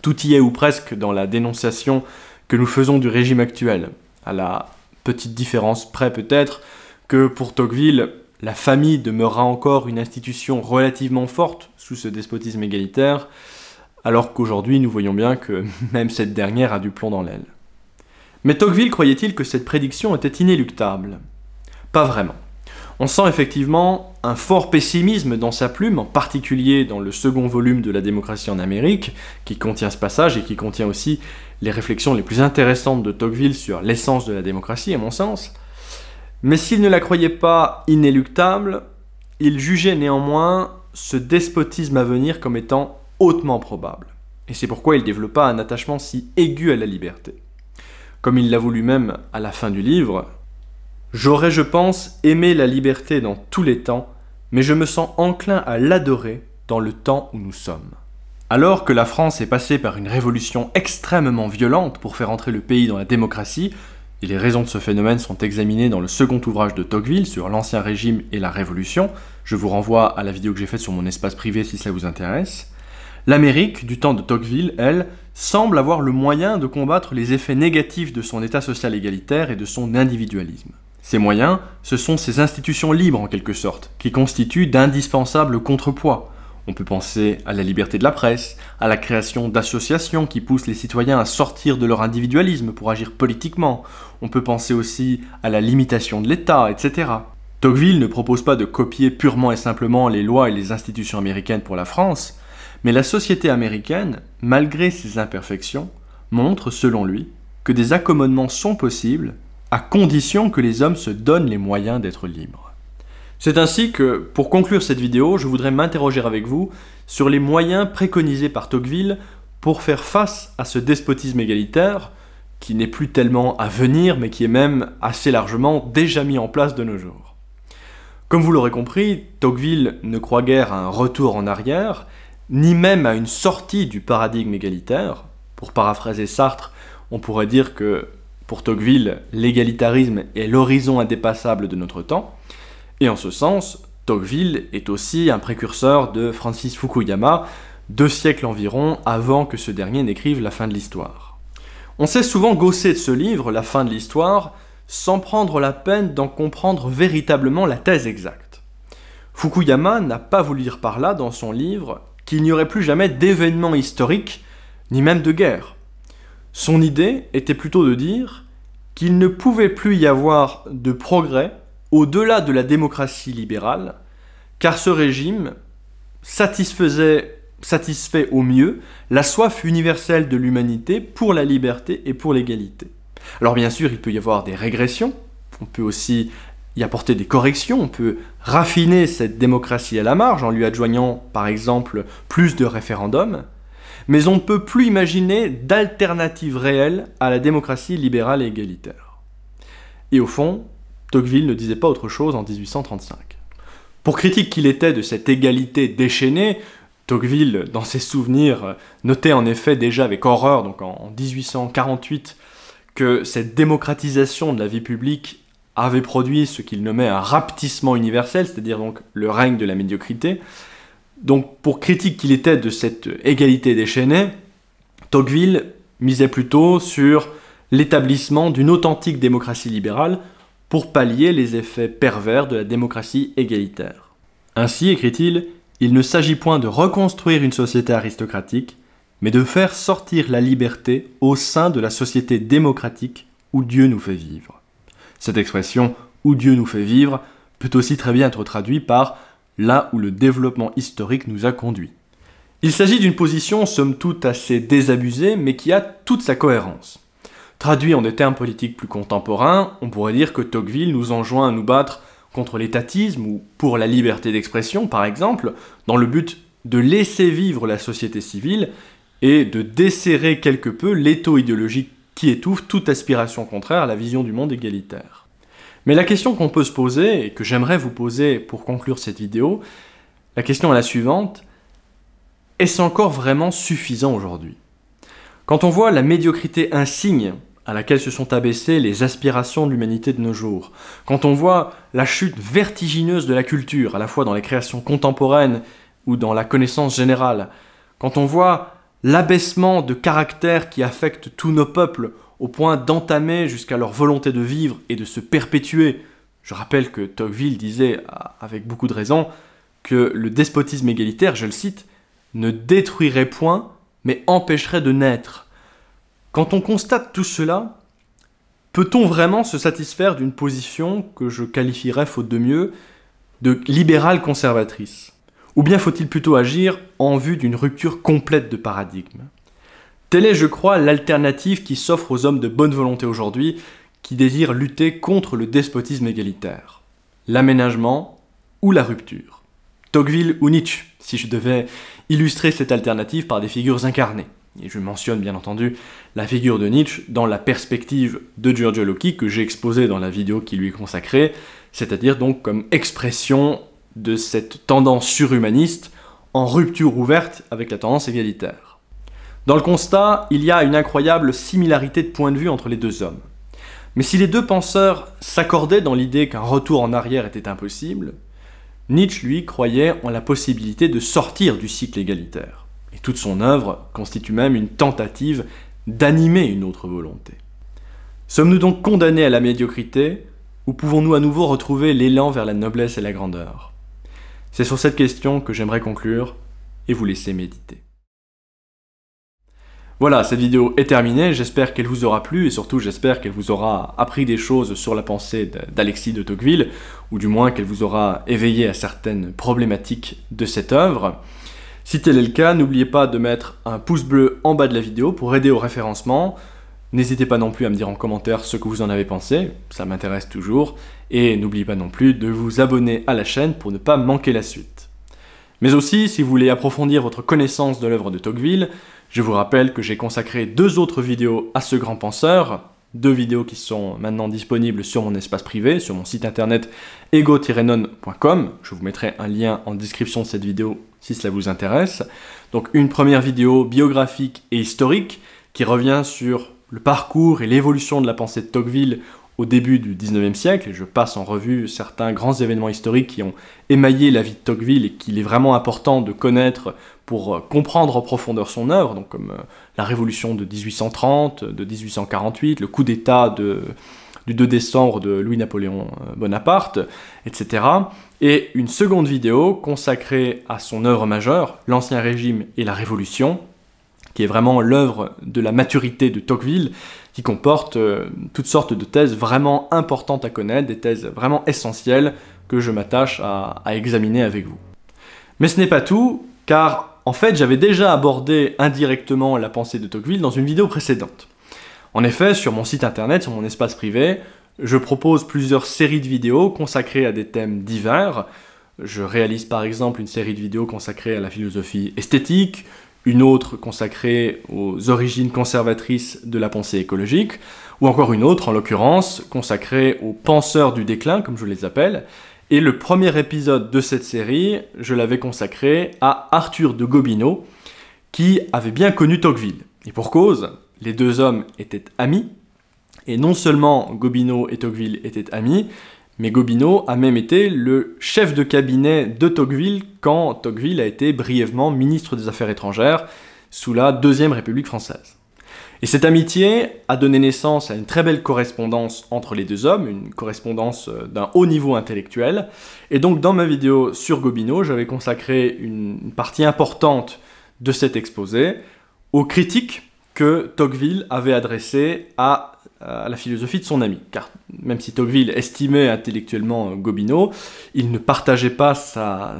Tout y est ou presque dans la dénonciation que nous faisons du régime actuel, à la petite différence près peut-être que pour Tocqueville, la famille demeurera encore une institution relativement forte sous ce despotisme égalitaire, alors qu'aujourd'hui nous voyons bien que même cette dernière a du plomb dans l'aile. Mais Tocqueville croyait-il que cette prédiction était inéluctable Pas vraiment. On sent effectivement un fort pessimisme dans sa plume, en particulier dans le second volume de La démocratie en Amérique, qui contient ce passage et qui contient aussi les réflexions les plus intéressantes de Tocqueville sur l'essence de la démocratie, à mon sens. Mais s'il ne la croyait pas inéluctable, il jugeait néanmoins ce despotisme à venir comme étant hautement probable. Et c'est pourquoi il développa un attachement si aigu à la liberté. Comme il l'avoue lui-même à la fin du livre, J'aurais, je pense, aimé la liberté dans tous les temps, mais je me sens enclin à l'adorer dans le temps où nous sommes. Alors que la France est passée par une révolution extrêmement violente pour faire entrer le pays dans la démocratie, et les raisons de ce phénomène sont examinées dans le second ouvrage de Tocqueville sur l'Ancien Régime et la Révolution. Je vous renvoie à la vidéo que j'ai faite sur mon espace privé si ça vous intéresse. L'Amérique, du temps de Tocqueville, elle, semble avoir le moyen de combattre les effets négatifs de son état social égalitaire et de son individualisme. Ces moyens, ce sont ces institutions libres en quelque sorte, qui constituent d'indispensables contrepoids, on peut penser à la liberté de la presse, à la création d'associations qui poussent les citoyens à sortir de leur individualisme pour agir politiquement. On peut penser aussi à la limitation de l'État, etc. Tocqueville ne propose pas de copier purement et simplement les lois et les institutions américaines pour la France, mais la société américaine, malgré ses imperfections, montre, selon lui, que des accommodements sont possibles à condition que les hommes se donnent les moyens d'être libres. C'est ainsi que, pour conclure cette vidéo, je voudrais m'interroger avec vous sur les moyens préconisés par Tocqueville pour faire face à ce despotisme égalitaire, qui n'est plus tellement à venir, mais qui est même assez largement déjà mis en place de nos jours. Comme vous l'aurez compris, Tocqueville ne croit guère à un retour en arrière, ni même à une sortie du paradigme égalitaire. Pour paraphraser Sartre, on pourrait dire que, pour Tocqueville, l'égalitarisme est l'horizon indépassable de notre temps. Et en ce sens, Tocqueville est aussi un précurseur de Francis Fukuyama, deux siècles environ avant que ce dernier n'écrive La fin de l'histoire. On s'est souvent gossé de ce livre, La fin de l'histoire, sans prendre la peine d'en comprendre véritablement la thèse exacte. Fukuyama n'a pas voulu dire par là, dans son livre, qu'il n'y aurait plus jamais d'événements historiques, ni même de guerre. Son idée était plutôt de dire qu'il ne pouvait plus y avoir de progrès au-delà de la démocratie libérale, car ce régime satisfaisait, satisfait au mieux la soif universelle de l'humanité pour la liberté et pour l'égalité. Alors bien sûr, il peut y avoir des régressions, on peut aussi y apporter des corrections, on peut raffiner cette démocratie à la marge en lui adjoignant par exemple plus de référendums, mais on ne peut plus imaginer d'alternative réelle à la démocratie libérale et égalitaire. Et au fond, Tocqueville ne disait pas autre chose en 1835. Pour critique qu'il était de cette égalité déchaînée, Tocqueville, dans ses souvenirs, notait en effet déjà avec horreur, donc en 1848, que cette démocratisation de la vie publique avait produit ce qu'il nommait un raptissement universel, c'est-à-dire donc le règne de la médiocrité. Donc pour critique qu'il était de cette égalité déchaînée, Tocqueville misait plutôt sur l'établissement d'une authentique démocratie libérale, pour pallier les effets pervers de la démocratie égalitaire. Ainsi, écrit-il, il ne s'agit point de reconstruire une société aristocratique, mais de faire sortir la liberté au sein de la société démocratique où Dieu nous fait vivre. Cette expression où Dieu nous fait vivre peut aussi très bien être traduite par là où le développement historique nous a conduits. Il s'agit d'une position somme toute assez désabusée, mais qui a toute sa cohérence. Traduit en des termes politiques plus contemporains, on pourrait dire que Tocqueville nous enjoint à nous battre contre l'étatisme ou pour la liberté d'expression par exemple, dans le but de laisser vivre la société civile et de desserrer quelque peu l'étau idéologique qui étouffe toute aspiration contraire à la vision du monde égalitaire. Mais la question qu'on peut se poser, et que j'aimerais vous poser pour conclure cette vidéo, la question est la suivante, est-ce encore vraiment suffisant aujourd'hui Quand on voit la médiocrité insigne à laquelle se sont abaissées les aspirations de l'humanité de nos jours. Quand on voit la chute vertigineuse de la culture, à la fois dans les créations contemporaines ou dans la connaissance générale, quand on voit l'abaissement de caractère qui affecte tous nos peuples au point d'entamer jusqu'à leur volonté de vivre et de se perpétuer, je rappelle que Tocqueville disait, avec beaucoup de raison, que le despotisme égalitaire, je le cite, ne détruirait point, mais empêcherait de naître. Quand on constate tout cela, peut-on vraiment se satisfaire d'une position que je qualifierais, faute de mieux, de libérale conservatrice Ou bien faut-il plutôt agir en vue d'une rupture complète de paradigme Telle est, je crois, l'alternative qui s'offre aux hommes de bonne volonté aujourd'hui qui désirent lutter contre le despotisme égalitaire. L'aménagement ou la rupture. Tocqueville ou Nietzsche, si je devais illustrer cette alternative par des figures incarnées. Et je mentionne bien entendu la figure de Nietzsche dans la perspective de Giorgio Locchi que j'ai exposée dans la vidéo qui lui est consacrée, c'est-à-dire donc comme expression de cette tendance surhumaniste en rupture ouverte avec la tendance égalitaire. Dans le constat, il y a une incroyable similarité de point de vue entre les deux hommes. Mais si les deux penseurs s'accordaient dans l'idée qu'un retour en arrière était impossible, Nietzsche, lui, croyait en la possibilité de sortir du cycle égalitaire. Et toute son œuvre constitue même une tentative d'animer une autre volonté. Sommes-nous donc condamnés à la médiocrité ou pouvons-nous à nouveau retrouver l'élan vers la noblesse et la grandeur C'est sur cette question que j'aimerais conclure et vous laisser méditer. Voilà, cette vidéo est terminée, j'espère qu'elle vous aura plu et surtout j'espère qu'elle vous aura appris des choses sur la pensée d'Alexis de Tocqueville, ou du moins qu'elle vous aura éveillé à certaines problématiques de cette œuvre. Si tel est le cas, n'oubliez pas de mettre un pouce bleu en bas de la vidéo pour aider au référencement. N'hésitez pas non plus à me dire en commentaire ce que vous en avez pensé, ça m'intéresse toujours. Et n'oubliez pas non plus de vous abonner à la chaîne pour ne pas manquer la suite. Mais aussi, si vous voulez approfondir votre connaissance de l'œuvre de Tocqueville, je vous rappelle que j'ai consacré deux autres vidéos à ce grand penseur, deux vidéos qui sont maintenant disponibles sur mon espace privé, sur mon site internet ego-non.com. Je vous mettrai un lien en description de cette vidéo si cela vous intéresse. Donc une première vidéo biographique et historique qui revient sur le parcours et l'évolution de la pensée de Tocqueville au début du 19e siècle, je passe en revue certains grands événements historiques qui ont émaillé la vie de Tocqueville et qu'il est vraiment important de connaître pour euh, comprendre en profondeur son œuvre, donc comme euh, la révolution de 1830, de 1848, le coup d'État du 2 décembre de Louis-Napoléon euh, Bonaparte, etc et une seconde vidéo consacrée à son œuvre majeure, l'Ancien Régime et la Révolution, qui est vraiment l'œuvre de la maturité de Tocqueville, qui comporte euh, toutes sortes de thèses vraiment importantes à connaître, des thèses vraiment essentielles que je m'attache à examiner avec vous. Mais ce n'est pas tout, car en fait j'avais déjà abordé indirectement la pensée de Tocqueville dans une vidéo précédente. En effet, sur mon site internet, sur mon espace privé, je propose plusieurs séries de vidéos consacrées à des thèmes divers. Je réalise par exemple une série de vidéos consacrée à la philosophie esthétique, une autre consacrée aux origines conservatrices de la pensée écologique, ou encore une autre, en l'occurrence, consacrée aux penseurs du déclin, comme je les appelle. Et le premier épisode de cette série, je l'avais consacré à Arthur de Gobineau, qui avait bien connu Tocqueville. Et pour cause, les deux hommes étaient amis, et non seulement Gobineau et Tocqueville étaient amis, mais Gobineau a même été le chef de cabinet de Tocqueville quand Tocqueville a été brièvement ministre des Affaires étrangères sous la Deuxième République française. Et cette amitié a donné naissance à une très belle correspondance entre les deux hommes, une correspondance euh, d'un haut niveau intellectuel. Et donc dans ma vidéo sur Gobineau, j'avais consacré une partie importante de cet exposé aux critiques que Tocqueville avait adressé à, la philosophie de son ami. Car même si Tocqueville estimait intellectuellement Gobineau, il ne partageait pas sa,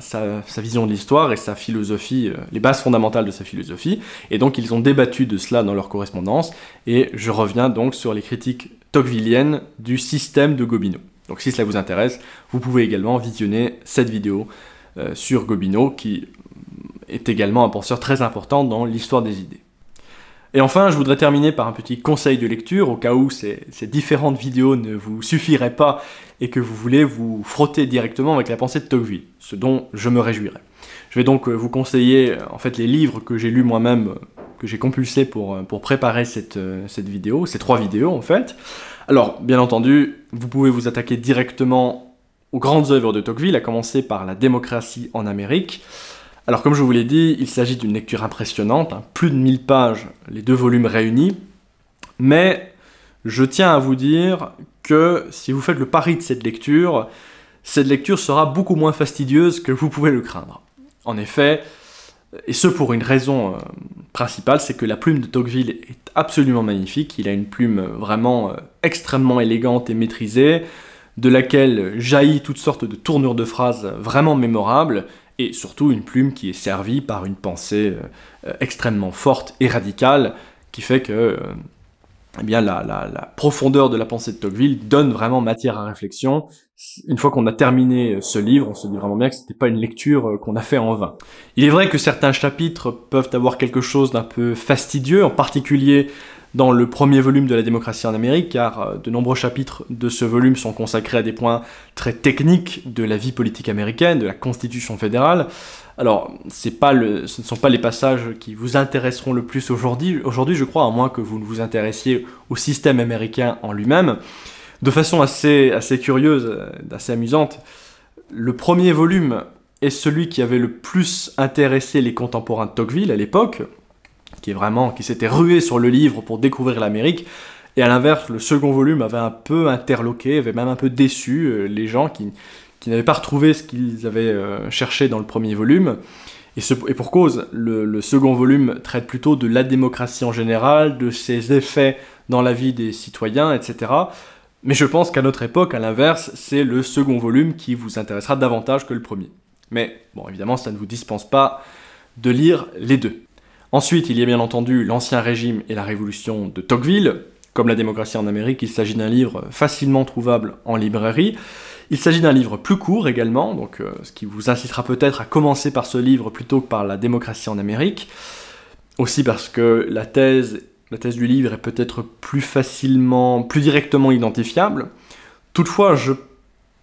vision de l'histoire et sa philosophie, euh, les bases fondamentales de sa philosophie. Et donc ils ont débattu de cela dans leur correspondance. Et je reviens donc sur les critiques tocquevilliennes du système de Gobineau. Donc si cela vous intéresse, vous pouvez également visionner cette vidéo euh, sur Gobineau qui est également un penseur très important dans l'histoire des idées. Et enfin, je voudrais terminer par un petit conseil de lecture, au cas où ces, différentes vidéos ne vous suffiraient pas et que vous voulez vous frotter directement avec la pensée de Tocqueville, ce dont je me réjouirais. Je vais donc euh, vous conseiller euh, en fait les livres que j'ai lus moi-même, euh, que j'ai compulsés pour, préparer cette, cette vidéo, ces trois vidéos en fait. Alors, bien entendu, vous pouvez vous attaquer directement aux grandes œuvres de Tocqueville, à commencer par La démocratie en Amérique, alors comme je vous l'ai dit, il s'agit d'une lecture impressionnante, hein. plus de 1000 pages, les deux volumes réunis, mais je tiens à vous dire que si vous faites le pari de cette lecture, cette lecture sera beaucoup moins fastidieuse que vous pouvez le craindre. En effet, et ce pour une raison euh, principale, c'est que la plume de Tocqueville est absolument magnifique, il a une plume euh, vraiment euh, extrêmement élégante et maîtrisée, de laquelle jaillit toutes sortes de tournures de phrases vraiment mémorables, et surtout une plume qui est servie par une pensée euh, euh, extrêmement forte et radicale, qui fait que euh, eh bien, la, la, profondeur de la pensée de Tocqueville donne vraiment matière à réflexion. Une fois qu'on a terminé ce livre, on se dit vraiment bien que n'était pas une lecture qu'on a fait en vain. Il est vrai que certains chapitres peuvent avoir quelque chose d'un peu fastidieux, en particulier dans le premier volume de la démocratie en Amérique, car euh, de nombreux chapitres de ce volume sont consacrés à des points très techniques de la vie politique américaine, de la Constitution fédérale. Alors, ce ne sont pas les passages qui vous intéresseront le plus aujourd'hui, aujourd'hui je crois, à moins que vous ne vous intéressiez au système américain en lui-même. De façon assez, assez curieuse, euh, assez amusante, le premier volume est celui qui avait le plus intéressé les contemporains de Tocqueville à l'époque, qui est vraiment, qui s'était rué sur le livre pour découvrir l'Amérique. Et à l'inverse, le second volume avait un peu interloqué, avait même un peu déçu euh, les gens qui, n'avaient pas retrouvé ce qu'ils avaient euh, cherché dans le premier volume. Et, pour cause, le, le, second volume traite plutôt de la démocratie en général, de ses effets dans la vie des citoyens, etc. Mais je pense qu'à notre époque, à l'inverse, c'est le second volume qui vous intéressera davantage que le premier. Mais bon, évidemment, ça ne vous dispense pas de lire les deux. Ensuite, il y a bien entendu l'Ancien Régime et la Révolution de Tocqueville. Comme la démocratie en Amérique, il s'agit d'un livre facilement trouvable en librairie. Il s'agit d'un livre plus court également, donc euh, ce qui vous incitera peut-être à commencer par ce livre plutôt que par la démocratie en Amérique. Aussi parce que la thèse, la thèse du livre est peut-être plus facilement, plus directement identifiable. Toutefois, je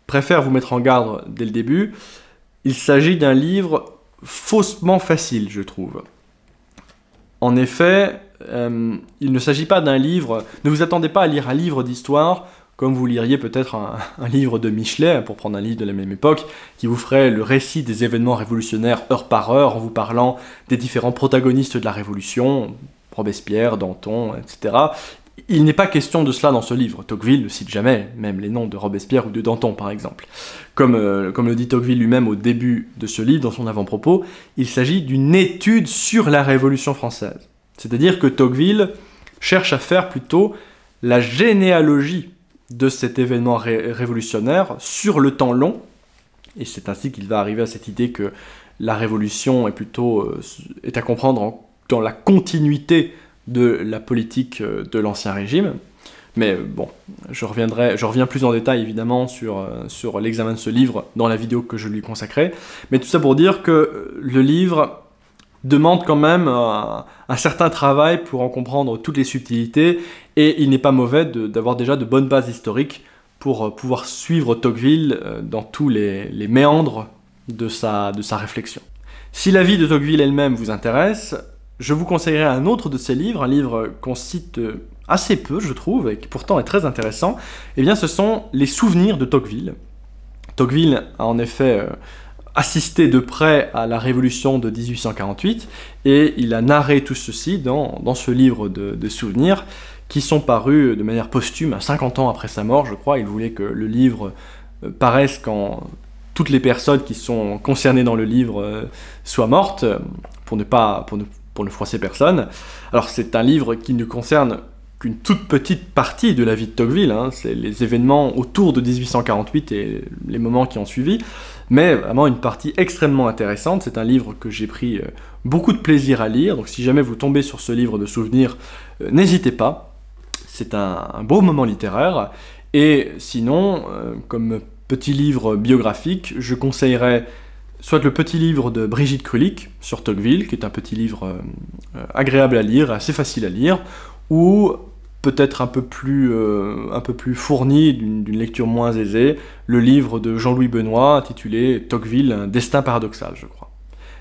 préfère vous mettre en garde dès le début. Il s'agit d'un livre faussement facile, je trouve. En effet, euh, il ne s'agit pas d'un livre, ne vous attendez pas à lire un livre d'histoire comme vous liriez peut-être un, un, livre de Michelet, pour prendre un livre de la même époque, qui vous ferait le récit des événements révolutionnaires heure par heure en vous parlant des différents protagonistes de la Révolution, Robespierre, Danton, etc. Il n'est pas question de cela dans ce livre. Tocqueville ne cite jamais même les noms de Robespierre ou de Danton, par exemple. Euh, comme, le dit Tocqueville lui-même au début de ce livre, dans son avant-propos, il s'agit d'une étude sur la Révolution française. C'est-à-dire que Tocqueville cherche à faire plutôt la généalogie de cet événement révolutionnaire sur le temps long, et c'est ainsi qu'il va arriver à cette idée que la révolution est plutôt euh, est à comprendre dans la continuité de la politique euh, de l'Ancien Régime. Mais euh, bon, je, reviendrai, je reviens plus en détail évidemment sur, euh, sur l'examen de ce livre dans la vidéo que je lui consacrerai, Mais tout ça pour dire que le livre demande quand même un, certain travail pour en comprendre toutes les subtilités et il n'est pas mauvais d'avoir déjà de bonnes bases historiques pour pouvoir suivre Tocqueville dans tous les, méandres de de sa réflexion. Si la vie de Tocqueville elle-même vous intéresse, je vous conseillerais un autre de ces livres, un livre qu'on cite assez peu, je trouve, et qui pourtant est très intéressant. Eh bien, ce sont Les souvenirs de Tocqueville. Tocqueville a en effet euh, assisté de près à la révolution de 1848 et il a narré tout ceci dans, ce livre de, souvenirs qui sont parus de manière posthume, à 50 ans après sa mort, je crois. Il voulait que le livre euh, paraisse quand toutes les personnes qui sont concernées dans le livre euh, soient mortes pour ne pas, pour ne pour ne froisser personne. Alors c'est un livre qui ne concerne qu'une toute petite partie de la vie de Tocqueville, hein. c'est les événements autour de 1848 et les moments qui ont suivi, mais vraiment une partie extrêmement intéressante, c'est un livre que j'ai pris euh, beaucoup de plaisir à lire, donc si jamais vous tombez sur ce livre de souvenirs, euh, n'hésitez pas, c'est un, un, beau moment littéraire, et sinon, euh, comme petit livre biographique, je conseillerais soit le petit livre de Brigitte Krulik sur Tocqueville, qui est un petit livre euh, agréable à lire, assez facile à lire, ou peut-être un peu plus, euh, un peu plus fourni, d'une lecture moins aisée, le livre de Jean-Louis Benoît intitulé Tocqueville, un destin paradoxal, je crois.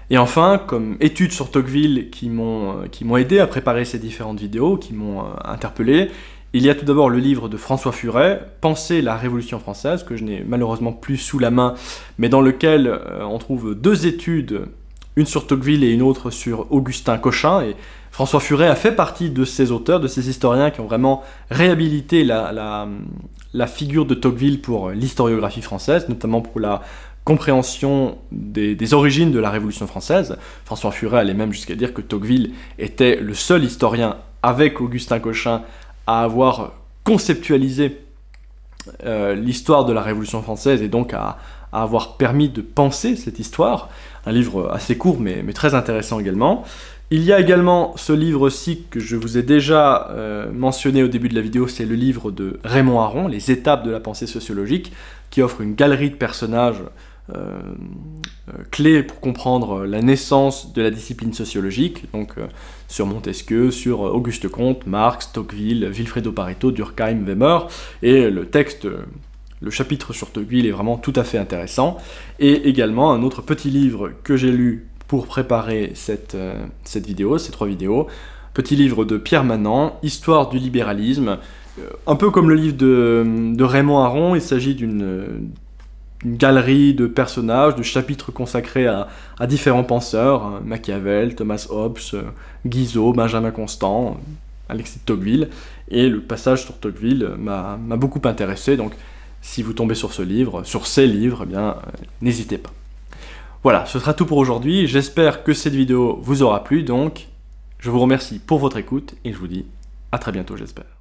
Et enfin, comme études sur Tocqueville qui m'ont euh, aidé à préparer ces différentes vidéos, qui m'ont interpellé, il y a tout d'abord le livre de François Furet, Penser la Révolution française, que je n'ai malheureusement plus sous la main, mais dans lequel euh, on trouve deux études, une sur Tocqueville et une autre sur Augustin Cochin. Et François Furet a fait partie de ces auteurs, de ces historiens qui ont vraiment réhabilité la, figure de Tocqueville pour l'historiographie française, notamment pour la compréhension des, des, origines de la Révolution française. François Furet allait même jusqu'à dire que Tocqueville était le seul historien avec Augustin Cochin à avoir conceptualisé euh, l'histoire de la Révolution française et donc à, avoir permis de penser cette histoire. Un livre assez court mais, très intéressant également. Il y a également ce livre-ci que je vous ai déjà euh, mentionné au début de la vidéo, c'est le livre de Raymond Aron, Les étapes de la pensée sociologique, qui offre une galerie de personnages euh, euh, clé pour comprendre la naissance de la discipline sociologique, donc euh, sur Montesquieu, sur Auguste Comte, Marx, Tocqueville, wilfredo Pareto, Durkheim, Weber, et le texte le chapitre sur Tocqueville est vraiment tout à fait intéressant. Et également un autre petit livre que j'ai lu pour préparer cette, cette, vidéo, ces trois vidéos. Petit livre de Pierre Manant, Histoire du libéralisme. un peu comme le livre de Raymond Aron, il s'agit d'une une galerie de personnages, de chapitres consacrés à, différents penseurs, hein, Machiavel, Thomas Hobbes, euh, Guizot, Benjamin Constant, Alexis de Tocqueville, et le passage sur Tocqueville euh, m'a beaucoup intéressé, donc si vous tombez sur ce livre, sur ces livres, eh bien euh, n'hésitez pas. Voilà, ce sera tout pour aujourd'hui, j'espère que cette vidéo vous aura plu, donc je vous remercie pour votre écoute, et je vous dis à très bientôt j'espère.